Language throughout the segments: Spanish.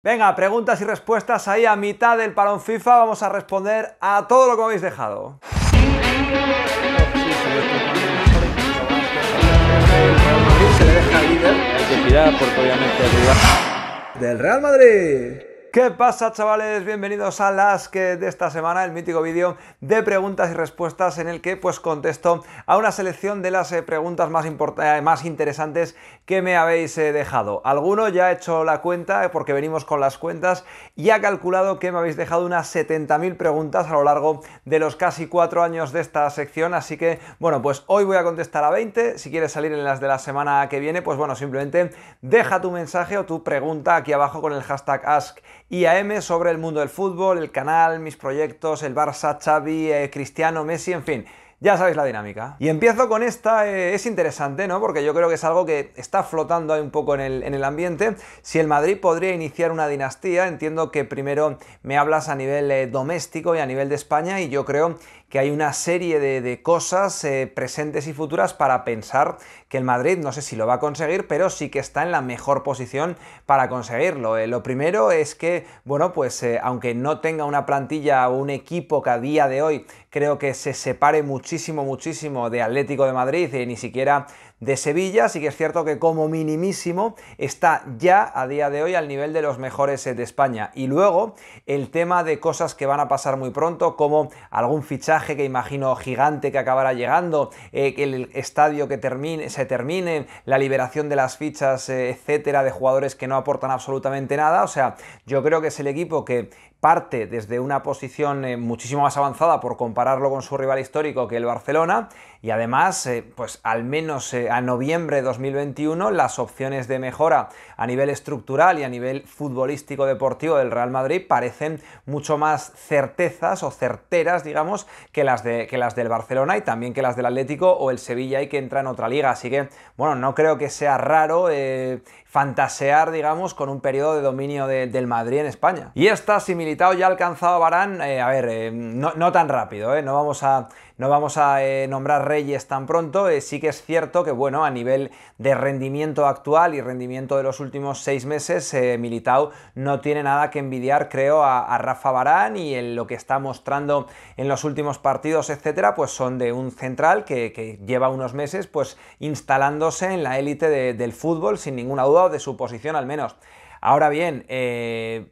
Venga, preguntas y respuestas ahí a mitad del palón FIFA. Vamos a responder a todo lo que habéis dejado. Del Real Madrid. ¿Qué pasa chavales? Bienvenidos a las que de esta semana, el mítico vídeo de preguntas y respuestas en el que pues contesto a una selección de las eh, preguntas más, importantes, eh, más interesantes que me habéis eh, dejado. Alguno ya ha hecho la cuenta porque venimos con las cuentas y ha calculado que me habéis dejado unas 70.000 preguntas a lo largo de los casi cuatro años de esta sección, así que bueno pues hoy voy a contestar a 20, si quieres salir en las de la semana que viene pues bueno simplemente deja tu mensaje o tu pregunta aquí abajo con el hashtag ask IAM sobre el mundo del fútbol, el canal, mis proyectos, el Barça, Xavi, eh, Cristiano, Messi, en fin. Ya sabéis la dinámica. Y empiezo con esta, eh, es interesante, ¿no? Porque yo creo que es algo que está flotando ahí un poco en el, en el, ambiente. Si el Madrid podría iniciar una dinastía, entiendo que primero me hablas a nivel eh, doméstico y a nivel de España, y yo creo que hay una serie de, cosas eh, presentes y futuras para pensar que el Madrid, no sé si lo va a conseguir, pero sí que está en la mejor posición para conseguirlo. Eh, lo primero es que, bueno, pues eh, aunque no tenga una plantilla o un equipo que a día de hoy creo que se separe muchísimo, muchísimo de Atlético de Madrid y ni siquiera de Sevilla, sí que es cierto que como minimísimo está ya a día de hoy al nivel de los mejores de España. Y luego el tema de cosas que van a pasar muy pronto, como algún fichaje que imagino gigante que acabará llegando, eh, que el estadio que termine, se termine, la liberación de las fichas, eh, etcétera, de jugadores que no aportan absolutamente nada. O sea, yo creo que es el equipo que parte desde una posición eh, muchísimo más avanzada por compararlo con su rival histórico que el Barcelona y además eh, pues al menos eh, a noviembre de 2021 las opciones de mejora a nivel estructural y a nivel futbolístico deportivo del Real Madrid parecen mucho más certezas o certeras digamos que las, que las del Barcelona y también que las del Atlético o el Sevilla y que entra en otra liga así que bueno no creo que sea raro fantasear digamos con un periodo de dominio del Madrid en España y esta similitud Militao ya ha alcanzado a Barán, eh, a ver, eh, no, tan rápido, eh, no vamos a, no vamos a nombrar Reyes tan pronto, sí que es cierto que, bueno, a nivel de rendimiento actual y rendimiento de los últimos seis meses, Militao no tiene nada que envidiar, creo, a, Rafa Barán y en lo que está mostrando en los últimos partidos, etcétera, pues son de un central que, lleva unos meses, pues, instalándose en la élite del fútbol, sin ninguna duda, de su posición al menos. Ahora bien, eh,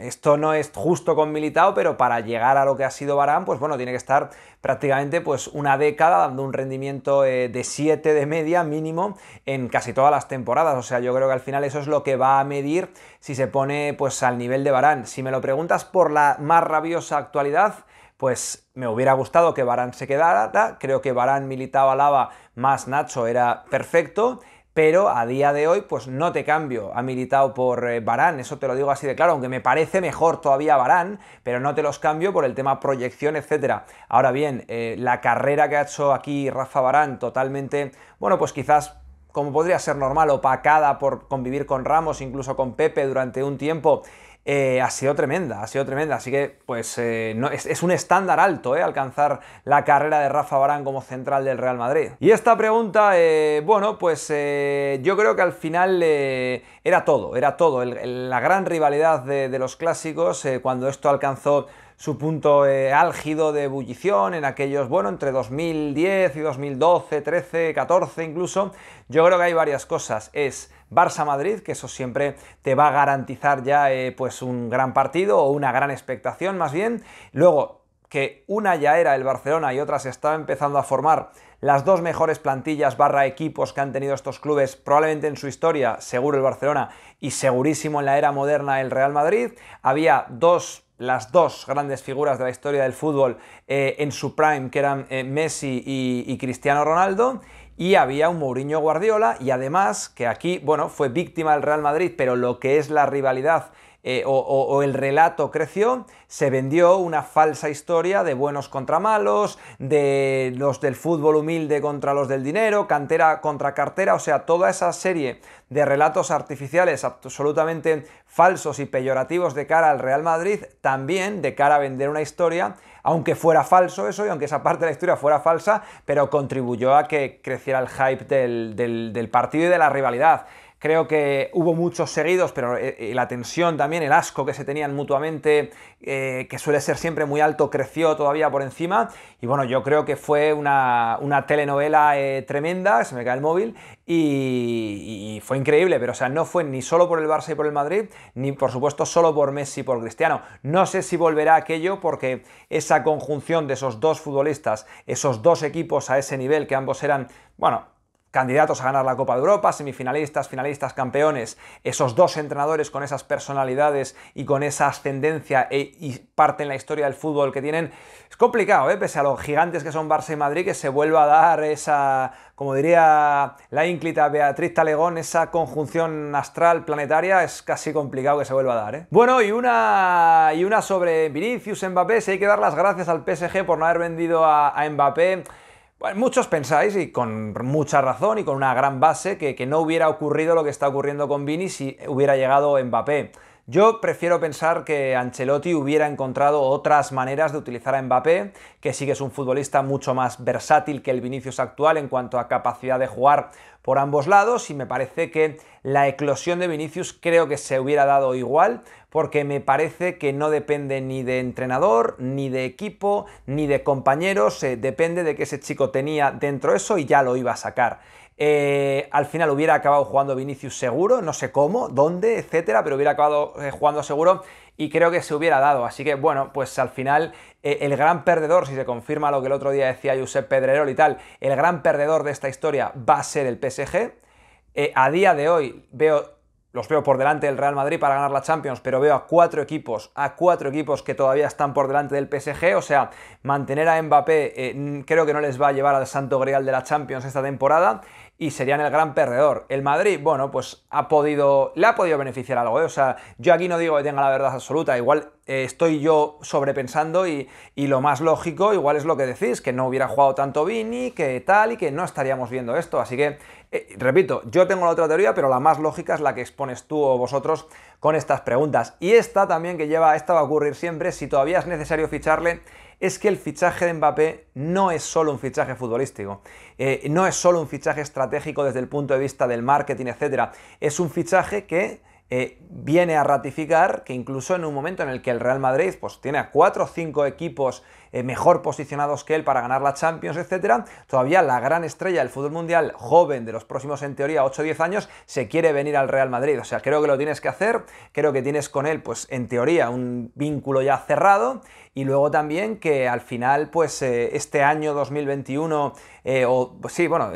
esto no es justo con Militao, pero para llegar a lo que ha sido Barán, pues bueno, tiene que estar prácticamente pues una década dando un rendimiento eh, de 7 de media mínimo en casi todas las temporadas. O sea, yo creo que al final eso es lo que va a medir si se pone pues al nivel de Barán. Si me lo preguntas por la más rabiosa actualidad, pues me hubiera gustado que Barán se quedara. Creo que Barán, Militao, Alaba más Nacho era perfecto pero a día de hoy pues no te cambio ha militado por eh, Barán, eso te lo digo así de claro, aunque me parece mejor todavía Barán, pero no te los cambio por el tema proyección, etcétera. Ahora bien, eh, la carrera que ha hecho aquí Rafa Barán totalmente, bueno, pues quizás como podría ser normal, opacada por convivir con Ramos, incluso con Pepe durante un tiempo eh, ha sido tremenda, ha sido tremenda. Así que, pues, eh, es, un estándar alto, eh, alcanzar la carrera de Rafa Barán como central del Real Madrid. Y esta pregunta, eh, bueno, pues yo creo que al final era todo, era todo. la gran rivalidad de, los clásicos, cuando esto alcanzó su punto álgido de ebullición en aquellos, bueno, entre 2010 y 2012, 13, 14 incluso, yo creo que hay varias cosas. Es Barça-Madrid, que eso siempre te va a garantizar ya eh, pues un gran partido o una gran expectación más bien. Luego, que una ya era el Barcelona y otra se estaba empezando a formar las dos mejores plantillas barra equipos que han tenido estos clubes probablemente en su historia, seguro el Barcelona y segurísimo en la era moderna el Real Madrid. Había dos las dos grandes figuras de la historia del fútbol eh, en su prime, que eran eh, Messi y, y Cristiano Ronaldo, y había un Mourinho Guardiola y además que aquí, bueno, fue víctima del Real Madrid, pero lo que es la rivalidad eh, o, el relato creció, se vendió una falsa historia de buenos contra malos, de los del fútbol humilde contra los del dinero, cantera contra cartera, o sea, toda esa serie de relatos artificiales absolutamente falsos y peyorativos de cara al Real Madrid, también de cara a vender una historia aunque fuera falso eso y aunque esa parte de la historia fuera falsa, pero contribuyó a que creciera el hype del, partido y de la rivalidad. Creo que hubo muchos seguidos, pero eh, eh, la tensión también, el asco que se tenían mutuamente, eh, que suele ser siempre muy alto, creció todavía por encima. Y bueno, yo creo que fue una, telenovela tremenda, se me cae el móvil, y, y, fue increíble, pero o sea, no fue ni solo por el Barça y por el Madrid, ni por supuesto solo por Messi y por Cristiano. No sé si volverá aquello porque esa conjunción de esos dos futbolistas, esos dos equipos a ese nivel, que ambos eran, bueno, candidatos a ganar la Copa de Europa, semifinalistas, finalistas, campeones, esos dos entrenadores con esas personalidades y con esa ascendencia e, y parte en la historia del fútbol que tienen, es complicado, ¿eh? pese a los gigantes que son Barça y Madrid, que se vuelva a dar esa, como diría la ínclita Beatriz Talegón, esa conjunción astral planetaria, es casi complicado que se vuelva a dar. ¿eh? Bueno, y una, y una sobre Vinicius Mbappé, si hay que dar las gracias al PSG por no haber vendido a, a Mbappé muchos pensáis, y con mucha razón y con una gran base, que, que no hubiera ocurrido lo que está ocurriendo con Vini si hubiera llegado Mbappé. Yo prefiero pensar que Ancelotti hubiera encontrado otras maneras de utilizar a Mbappé, que sí que es un futbolista mucho más versátil que el Vinicius actual en cuanto a capacidad de jugar por ambos lados y me parece que la eclosión de Vinicius creo que se hubiera dado igual porque me parece que no depende ni de entrenador, ni de equipo, ni de compañeros, eh, depende de que ese chico tenía dentro eso y ya lo iba a sacar. Eh, al final hubiera acabado jugando Vinicius seguro, no sé cómo, dónde, etcétera, pero hubiera acabado eh, jugando seguro y creo que se hubiera dado. Así que bueno, pues al final el gran perdedor, si se confirma lo que el otro día decía Josep Pedrerol y tal, el gran perdedor de esta historia va a ser el PSG. a día de hoy veo los veo por delante del Real Madrid para ganar la Champions, pero veo a cuatro equipos, a cuatro equipos que todavía están por delante del PSG, o sea, mantener a Mbappé eh, creo que no les va a llevar al santo grial de la Champions esta temporada y serían el gran perdedor. El Madrid, bueno, pues ha podido, le ha podido beneficiar algo, ¿eh? o sea, yo aquí no digo que tenga la verdad absoluta, igual eh, estoy yo sobrepensando y, y, lo más lógico igual es lo que decís, que no hubiera jugado tanto Vini, que tal y que no estaríamos viendo esto, así que, eh, repito, yo tengo la otra teoría, pero la más lógica es la que expones tú o vosotros con estas preguntas. Y esta también que lleva, esta va a ocurrir siempre, si todavía es necesario ficharle es que el fichaje de Mbappé no es solo un fichaje futbolístico, eh, no es solo un fichaje estratégico desde el punto de vista del marketing, etc. Es un fichaje que eh, viene a ratificar que incluso en un momento en el que el Real Madrid pues, tiene a cuatro o cinco equipos eh, mejor posicionados que él para ganar la Champions, etc., todavía la gran estrella del fútbol mundial, joven de los próximos en teoría 8 o 10 años, se quiere venir al Real Madrid. O sea, creo que lo tienes que hacer, creo que tienes con él, pues en teoría, un vínculo ya cerrado y luego también que al final, pues eh, este año 2021, o pues, sí, bueno,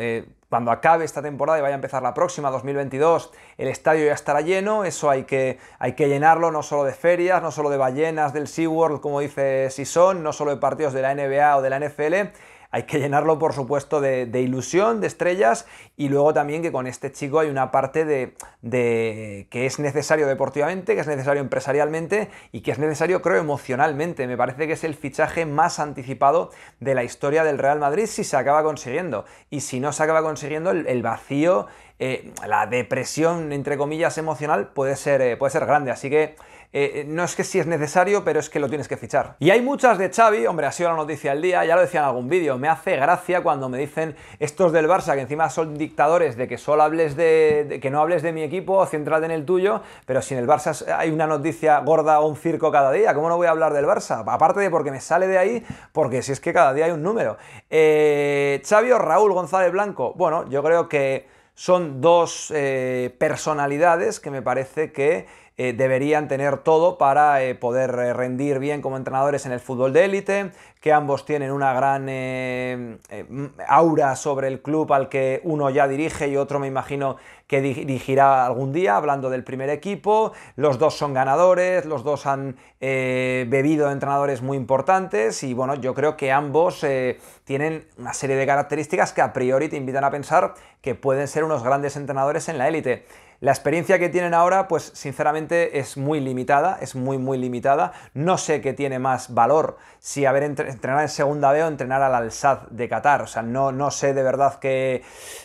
cuando acabe esta temporada y vaya a empezar la próxima, 2022, el estadio ya estará lleno, eso hay que, hay que llenarlo no solo de ferias, no solo de ballenas del SeaWorld, como dice Sison, no solo de partidos de la NBA o de la NFL, hay que llenarlo, por supuesto, de, ilusión, de estrellas y luego también que con este chico hay una parte de, que es necesario deportivamente, que es necesario empresarialmente y que es necesario, creo, emocionalmente. Me parece que es el fichaje más anticipado de la historia del Real Madrid si se acaba consiguiendo. Y si no se acaba consiguiendo, el, vacío, eh, la depresión, entre comillas, emocional puede ser, eh, puede ser grande. Así que... Eh, eh, no es que si es necesario, pero es que lo tienes que fichar. Y hay muchas de Xavi, hombre, ha sido la noticia del día, ya lo decía en algún vídeo, me hace gracia cuando me dicen estos del Barça, que encima son dictadores de que solo hables de, que no hables de mi equipo, central en el tuyo, pero si en el Barça hay una noticia gorda o un circo cada día, ¿cómo no voy a hablar del Barça? Aparte de porque me sale de ahí, porque si es que cada día hay un número. Eh, Xavi o Raúl González Blanco, bueno, yo creo que son dos eh, personalidades que me parece que eh, deberían tener todo para eh, poder eh, rendir bien como entrenadores en el fútbol de élite, que ambos tienen una gran aura sobre el club al que uno ya dirige y otro me imagino que dirigirá algún día, hablando del primer equipo, los dos son ganadores, los dos han bebido entrenadores muy importantes y bueno, yo creo que ambos tienen una serie de características que a priori te invitan a pensar que pueden ser unos grandes entrenadores en la élite. La experiencia que tienen ahora, pues sinceramente es muy limitada, es muy, muy limitada. No sé qué tiene más valor, si haber en segunda B o entrenar al Alzad de Qatar. O sea, no, no sé de verdad qué,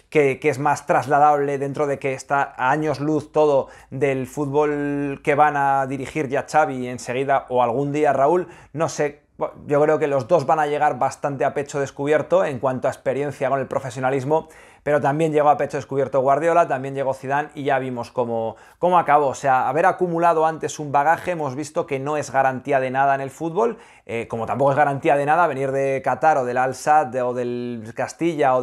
es más trasladable dentro de que está a años luz todo del fútbol que van a dirigir ya Xavi enseguida o algún día Raúl. No sé yo creo que los dos van a llegar bastante a pecho descubierto en cuanto a experiencia con el profesionalismo pero también llegó a pecho descubierto Guardiola, también llegó Zidane y ya vimos cómo, acabó. O sea, haber acumulado antes un bagaje, hemos visto que no es garantía de nada en el fútbol, eh, como tampoco es garantía de nada venir de Qatar o del Al-Sad o del Castilla o,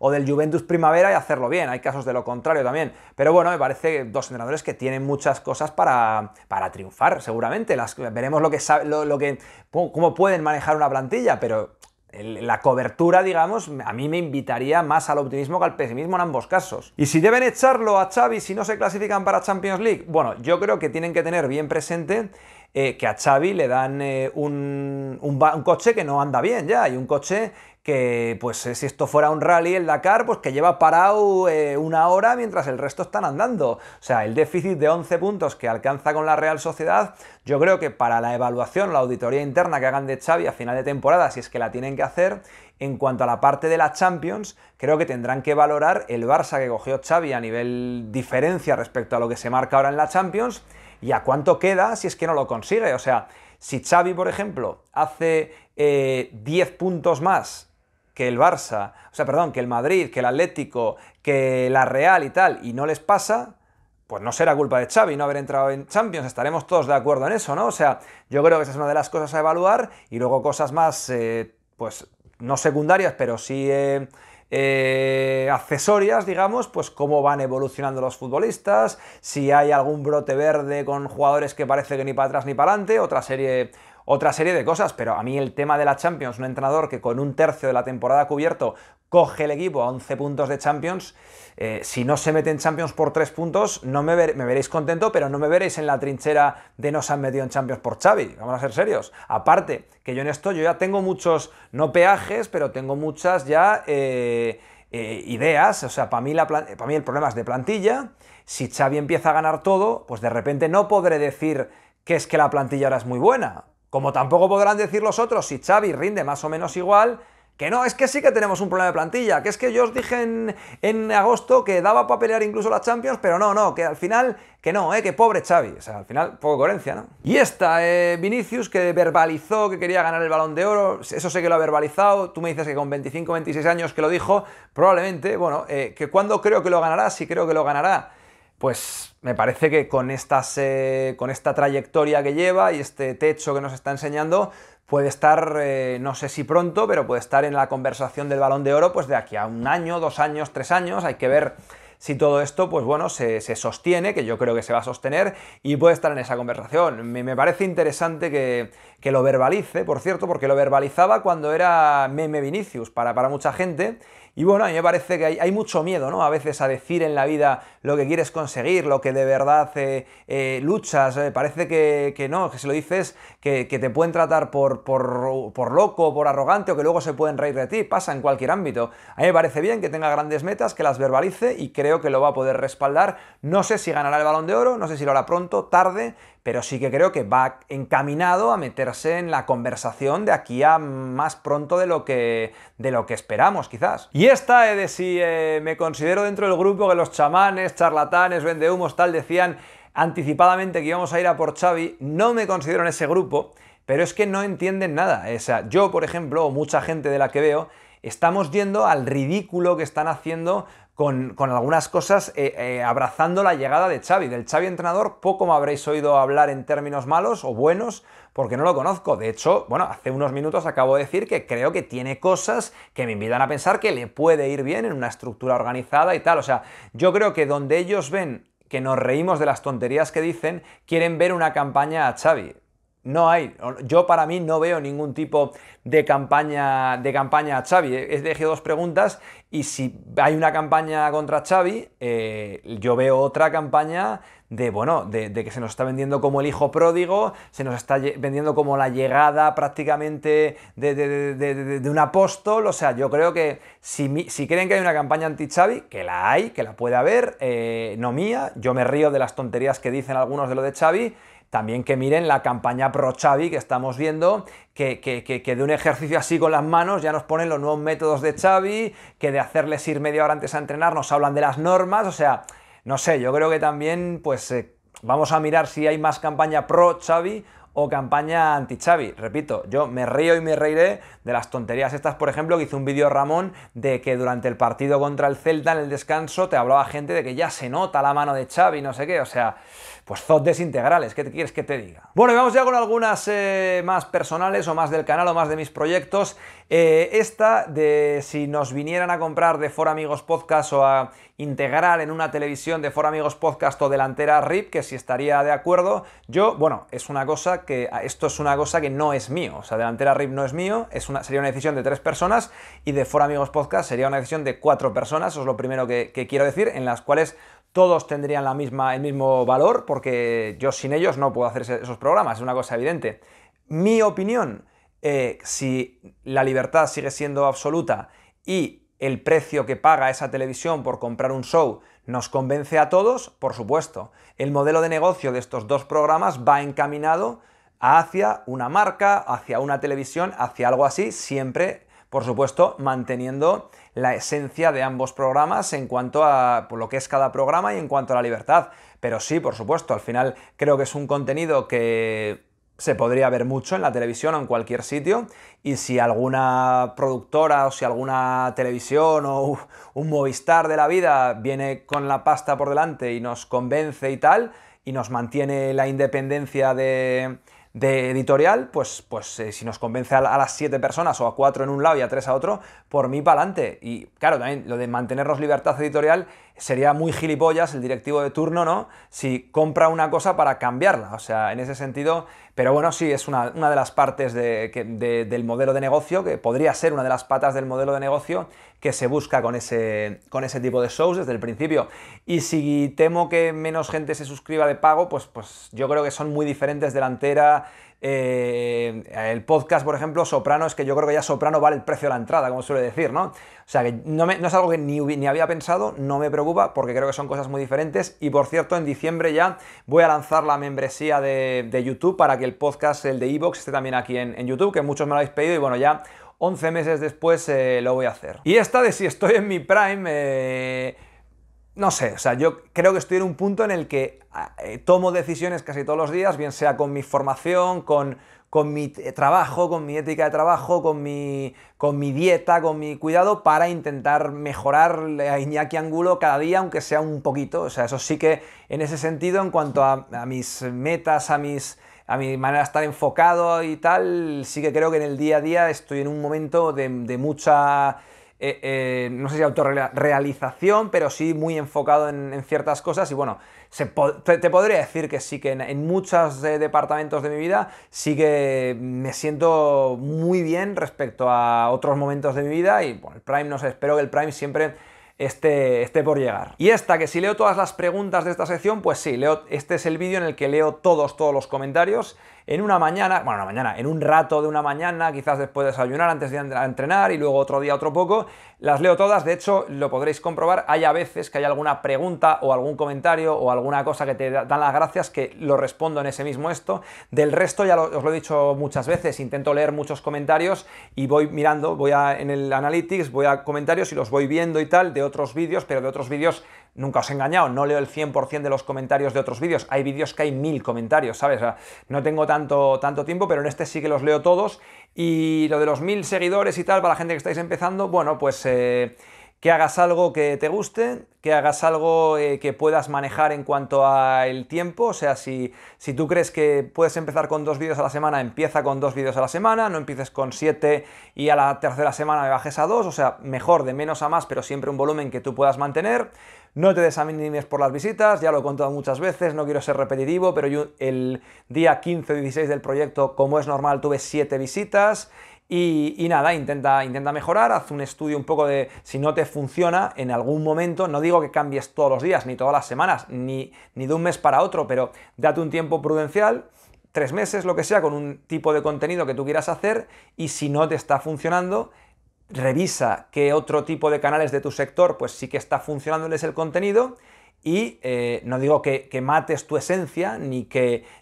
o del Juventus Primavera y hacerlo bien. Hay casos de lo contrario también. Pero bueno, me parece dos entrenadores que tienen muchas cosas para, para triunfar, seguramente. Las, veremos lo que, lo, lo que, cómo pueden manejar una plantilla, pero la cobertura, digamos, a mí me invitaría más al optimismo que al pesimismo en ambos casos. Y si deben echarlo a Xavi si no se clasifican para Champions League, bueno, yo creo que tienen que tener bien presente eh, que a Xavi le dan eh, un, un, coche que no anda bien ya, y un coche que pues eh, si esto fuera un rally, el Dakar, pues que lleva parado eh, una hora mientras el resto están andando. O sea, el déficit de 11 puntos que alcanza con la Real Sociedad, yo creo que para la evaluación, la auditoría interna que hagan de Xavi a final de temporada, si es que la tienen que hacer, en cuanto a la parte de la Champions, creo que tendrán que valorar el Barça que cogió Xavi a nivel diferencia respecto a lo que se marca ahora en la Champions y a cuánto queda si es que no lo consigue. O sea, si Xavi, por ejemplo, hace 10 eh, puntos más que el Barça, o sea, perdón, que el Madrid, que el Atlético, que la Real y tal, y no les pasa, pues no será culpa de Xavi no haber entrado en Champions, estaremos todos de acuerdo en eso, ¿no? O sea, yo creo que esa es una de las cosas a evaluar y luego cosas más, eh, pues, no secundarias, pero sí eh, eh, accesorias, digamos, pues cómo van evolucionando los futbolistas, si hay algún brote verde con jugadores que parece que ni para atrás ni para adelante, otra serie otra serie de cosas, pero a mí el tema de la Champions, un entrenador que con un tercio de la temporada cubierto coge el equipo a 11 puntos de Champions, eh, si no se mete en Champions por 3 puntos, no me, veréis contento, pero no me veréis en la trinchera de no se han metido en Champions por Xavi, vamos a ser serios. Aparte, que yo en esto yo ya tengo muchos, no peajes, pero tengo muchas ya... Eh, eh, ideas, o sea, para mí, para mí el problema es de plantilla, si Xavi empieza a ganar todo, pues de repente no podré decir que es que la plantilla ahora es muy buena, como tampoco podrán decir los otros si Xavi rinde más o menos igual, que no, es que sí que tenemos un problema de plantilla, que es que yo os dije en, agosto que daba para pelear incluso la Champions, pero no, no, que al final, que no, eh, que pobre Xavi, o sea, al final, poco coherencia, ¿no? Y esta, eh, Vinicius, que verbalizó que quería ganar el Balón de Oro, eso sé que lo ha verbalizado, tú me dices que con 25, 26 años que lo dijo, probablemente, bueno, eh, que cuando creo que lo ganará, sí creo que lo ganará, pues me parece que con, con esta trayectoria que lleva y este techo que nos está enseñando, puede estar, eh, no sé si pronto, pero puede estar en la conversación del balón de oro, pues de aquí a un año, dos años, tres años, hay que ver si todo esto, pues bueno, se, sostiene, que yo creo que se va a sostener, y puede estar en esa conversación. Me, parece interesante que, lo verbalice, por cierto, porque lo verbalizaba cuando era meme Vinicius para, para mucha gente, y bueno, a mí me parece que hay, mucho miedo, ¿no? A veces a decir en la vida lo que quieres conseguir, lo que de verdad eh, eh, luchas. Eh, parece que, que, no, que si lo dices, que, que te pueden tratar por, por, por, loco, por arrogante o que luego se pueden reír de ti. Pasa en cualquier ámbito. A mí me parece bien que tenga grandes metas, que las verbalice y creo que lo va a poder respaldar. No sé si ganará el balón de oro, no sé si lo hará pronto, tarde pero sí que creo que va encaminado a meterse en la conversación de aquí a más pronto de lo que, de lo que esperamos, quizás. Y esta es eh, de si eh, me considero dentro del grupo que los chamanes, charlatanes, vendehumos, tal, decían anticipadamente que íbamos a ir a por Xavi, no me considero en ese grupo, pero es que no entienden nada. O yo, por ejemplo, o mucha gente de la que veo, estamos yendo al ridículo que están haciendo con, algunas cosas eh, eh, abrazando la llegada de Xavi. Del Xavi entrenador poco me habréis oído hablar en términos malos o buenos, porque no lo conozco. De hecho, bueno, hace unos minutos acabo de decir que creo que tiene cosas que me invitan a pensar que le puede ir bien en una estructura organizada y tal. O sea, yo creo que donde ellos ven que nos reímos de las tonterías que dicen, quieren ver una campaña a Xavi. No hay, yo para mí no veo ningún tipo de campaña, de campaña a Xavi. He dejado dos preguntas y si hay una campaña contra Xavi, eh, yo veo otra campaña de, bueno, de, que se nos está vendiendo como el hijo pródigo, se nos está vendiendo como la llegada prácticamente de, un apóstol. O sea, yo creo que si, si creen que hay una campaña anti-Xavi, que la hay, que la puede haber, eh, no mía, yo me río de las tonterías que dicen algunos de lo de Xavi, también que miren la campaña Pro Xavi que estamos viendo, que, de un ejercicio así con las manos ya nos ponen los nuevos métodos de Xavi, que de hacerles ir media hora antes a entrenar nos hablan de las normas, o sea, no sé, yo creo que también pues eh, vamos a mirar si hay más campaña Pro Xavi o campaña anti-Xavi. Repito, yo me río y me reiré de las tonterías estas, por ejemplo, que hizo un vídeo Ramón de que durante el partido contra el Celta en el descanso te hablaba gente de que ya se nota la mano de Xavi, no sé qué, o sea, pues zotes integrales, ¿qué te quieres que te diga? Bueno, y vamos ya con algunas eh, más personales o más del canal o más de mis proyectos. Eh, esta de si nos vinieran a comprar de For Amigos Podcast o a integrar en una televisión de For Amigos Podcast o delantera RIP, que si estaría de acuerdo, yo, bueno, es una cosa que, esto es una cosa que no es mío, o sea, delantera RIP no es mío, es una, sería una decisión de tres personas y de For Amigos Podcast sería una decisión de cuatro personas, eso es lo primero que quiero decir, en las cuales todos tendrían la misma, el mismo valor, porque yo sin ellos no puedo hacer esos programas, es una cosa evidente. Mi opinión, eh, si la libertad sigue siendo absoluta y el precio que paga esa televisión por comprar un show nos convence a todos, por supuesto. El modelo de negocio de estos dos programas va encaminado hacia una marca, hacia una televisión, hacia algo así, siempre, por supuesto, manteniendo la esencia de ambos programas en cuanto a lo que es cada programa y en cuanto a la libertad. Pero sí, por supuesto, al final creo que es un contenido que se podría ver mucho en la televisión o en cualquier sitio. Y si alguna productora o si alguna televisión o un Movistar de la vida viene con la pasta por delante y nos convence y tal, y nos mantiene la independencia de, de editorial, pues, pues eh, si nos convence a, a, las siete personas o a cuatro en un lado y a tres a otro, por mí para adelante. Y claro, también lo de mantenernos libertad editorial sería muy gilipollas el directivo de turno, ¿no? Si compra una cosa para cambiarla. O sea, en ese sentido, pero bueno, sí, es una, de las partes del modelo de negocio, que podría ser una de las patas del modelo de negocio que se busca con ese, con ese tipo de shows desde el principio. Y si temo que menos gente se suscriba de pago, pues, pues yo creo que son muy diferentes delantera. Eh, el podcast, por ejemplo, Soprano, es que yo creo que ya Soprano vale el precio de la entrada, como suele decir, ¿no? O sea, que no, es algo que ni, ni, había pensado, no me preocupa, porque creo que son cosas muy diferentes. Y por cierto, en diciembre ya voy a lanzar la membresía de YouTube para que el podcast, el de Evox, esté también aquí en, YouTube, que muchos me lo habéis pedido y bueno, ya 11 meses después eh, lo voy a hacer. Y esta de si estoy en mi prime, eh, no sé, o sea, yo creo que estoy en un punto en el que eh, tomo decisiones casi todos los días, bien sea con mi formación, con, con mi trabajo, con mi ética de trabajo, con mi, con mi dieta, con mi cuidado, para intentar mejorar a Iñaki Angulo cada día, aunque sea un poquito. O sea, eso sí que en ese sentido, en cuanto a mis metas, a mis a mi manera de estar enfocado y tal, sí que creo que en el día a día estoy en un momento de, mucha, eh, eh, no sé si autorrealización, pero sí muy enfocado en, ciertas cosas y bueno, te, podría decir que sí que en, muchos eh, departamentos de mi vida sí que me siento muy bien respecto a otros momentos de mi vida y bueno, el Prime, no sé, espero que el Prime siempre esté, por llegar. Y esta, que si leo todas las preguntas de esta sección, pues sí, leo, este es el vídeo en el que leo todos, todos los comentarios en una mañana, bueno, una mañana, en un rato de una mañana, quizás después de desayunar, antes de entrenar y luego otro día otro poco. Las leo todas, de hecho lo podréis comprobar, hay a veces que hay alguna pregunta o algún comentario o alguna cosa que te dan las gracias que lo respondo en ese mismo esto. Del resto ya os lo he dicho muchas veces, intento leer muchos comentarios y voy mirando, voy en el Analytics, voy a comentarios y los voy viendo y tal de otros vídeos, pero de otros vídeos nunca os he engañado, no leo el 100% de los comentarios de otros vídeos. Hay vídeos que hay mil comentarios, ¿sabes? no tengo tanto, tanto tiempo, pero en este sí que los leo todos. Y lo de los mil seguidores y tal, para la gente que estáis empezando, bueno, pues... Eh, que hagas algo que te guste, que hagas algo eh, que puedas manejar en cuanto al tiempo, o sea, si, si, tú crees que puedes empezar con dos vídeos a la semana, empieza con dos vídeos a la semana, no empieces con siete y a la tercera semana me bajes a dos, o sea, mejor de menos a más, pero siempre un volumen que tú puedas mantener. No te desanimes por las visitas, ya lo he contado muchas veces, no quiero ser repetitivo, pero yo el día 15 o 16 del proyecto, como es normal, tuve siete visitas. Y, nada, intenta, intenta mejorar, haz un estudio un poco de si no te funciona en algún momento, no digo que cambies todos los días, ni todas las semanas, ni, de un mes para otro, pero date un tiempo prudencial, tres meses, lo que sea, con un tipo de contenido que tú quieras hacer y si no te está funcionando, revisa qué otro tipo de canales de tu sector pues sí que está funcionándoles el contenido y eh, no digo que, mates tu esencia ni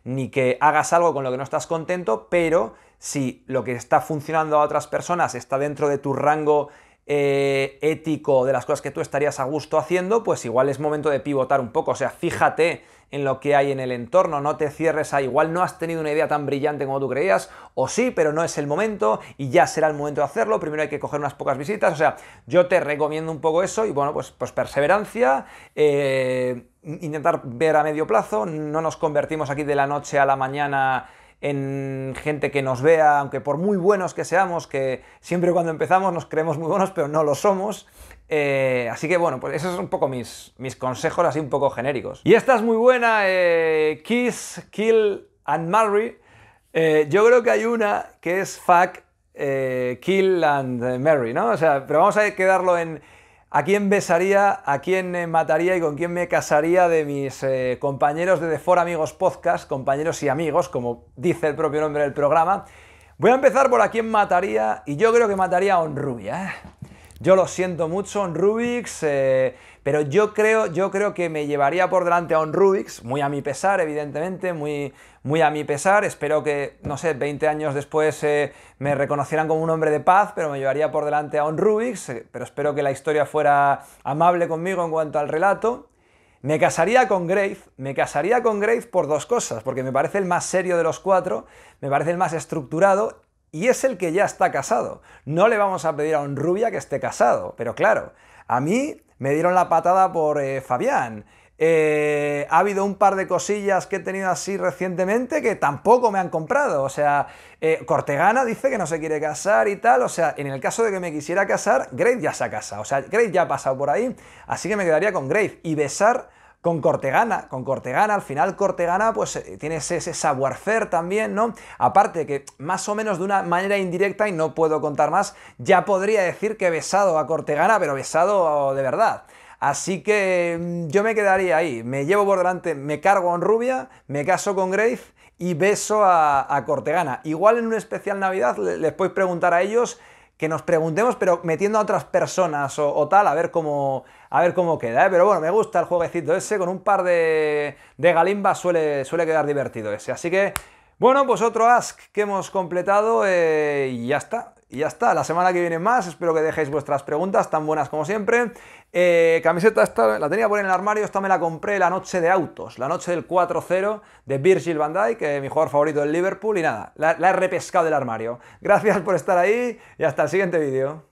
ni que hagas algo con lo que no estás contento, pero si lo que está funcionando a otras personas está dentro de tu rango eh, ético, de las cosas que tú estarías a gusto haciendo, pues igual es momento de pivotar un poco. O sea, fíjate en lo que hay en el entorno, no te cierres a igual no has tenido una idea tan brillante como tú creías, o sí, pero no es el momento y ya será el momento de hacerlo, primero hay que coger unas pocas visitas, o sea, yo te recomiendo un poco eso y bueno, pues, pues perseverancia, eh, intentar ver a medio plazo, no nos convertimos aquí de la noche a la mañana en gente que nos vea, aunque por muy buenos que seamos, que siempre cuando empezamos nos creemos muy buenos, pero no lo somos. Eh, así que bueno, pues esos son un poco mis, mis consejos así un poco genéricos. Y esta es muy buena, eh, Kiss, Kill and Marry. Eh, yo creo que hay una que es Fuck, Kill and Marry, ¿no? O sea, pero vamos a quedarlo en ¿A quién besaría, a quién eh, mataría y con quién me casaría de mis eh, compañeros de The Four Amigos Podcast, compañeros y amigos, como dice el propio nombre del programa? Voy a empezar por a quién mataría, y yo creo que mataría a Onrubia. ¿eh? Yo lo siento mucho, Onrubix. Eh, pero yo creo, yo creo que me llevaría por delante a un Rubix, muy a mi pesar, evidentemente, muy, muy a mi pesar. Espero que, no sé, 20 años después eh, me reconocieran como un hombre de paz, pero me llevaría por delante a un Rubix, eh, pero espero que la historia fuera amable conmigo en cuanto al relato. Me casaría con Grave, me casaría con Grave por dos cosas, porque me parece el más serio de los cuatro, me parece el más estructurado y es el que ya está casado. No le vamos a pedir a un rubia que esté casado, pero claro, a mí me dieron la patada por eh, Fabián. Eh, ha habido un par de cosillas que he tenido así recientemente que tampoco me han comprado. O sea, eh, Cortegana dice que no se quiere casar y tal. O sea, en el caso de que me quisiera casar, Grace ya se ha casado. O sea, Grace ya ha pasado por ahí. Así que me quedaría con Grace. Y besar con Cortegana, con Cortegana, al final Cortegana pues eh, tiene ese, ese también, ¿no? Aparte que más o menos de una manera indirecta, y no puedo contar más, ya podría decir que he besado a Cortegana, pero besado de verdad. Así que mm, yo me quedaría ahí, me llevo por delante, me cargo en Rubia, me caso con Grace y beso a, a Cortegana. Igual en un especial Navidad les podéis preguntar a ellos que nos preguntemos, pero metiendo a otras personas o, tal, a ver cómo, a ver cómo queda. ¿eh? Pero bueno, me gusta el jueguecito ese, con un par de, galimbas suele, suele quedar divertido ese. Así que, bueno, pues otro ask que hemos completado eh, y ya está. Y ya está, la semana que viene más, espero que dejéis vuestras preguntas tan buenas como siempre eh, camiseta esta, la tenía por en el armario, esta me la compré la noche de autos, la noche del 4-0 de Virgil van Dijk, que mi jugador favorito del Liverpool, y nada, la, la he repescado del armario. Gracias por estar ahí y hasta el siguiente vídeo.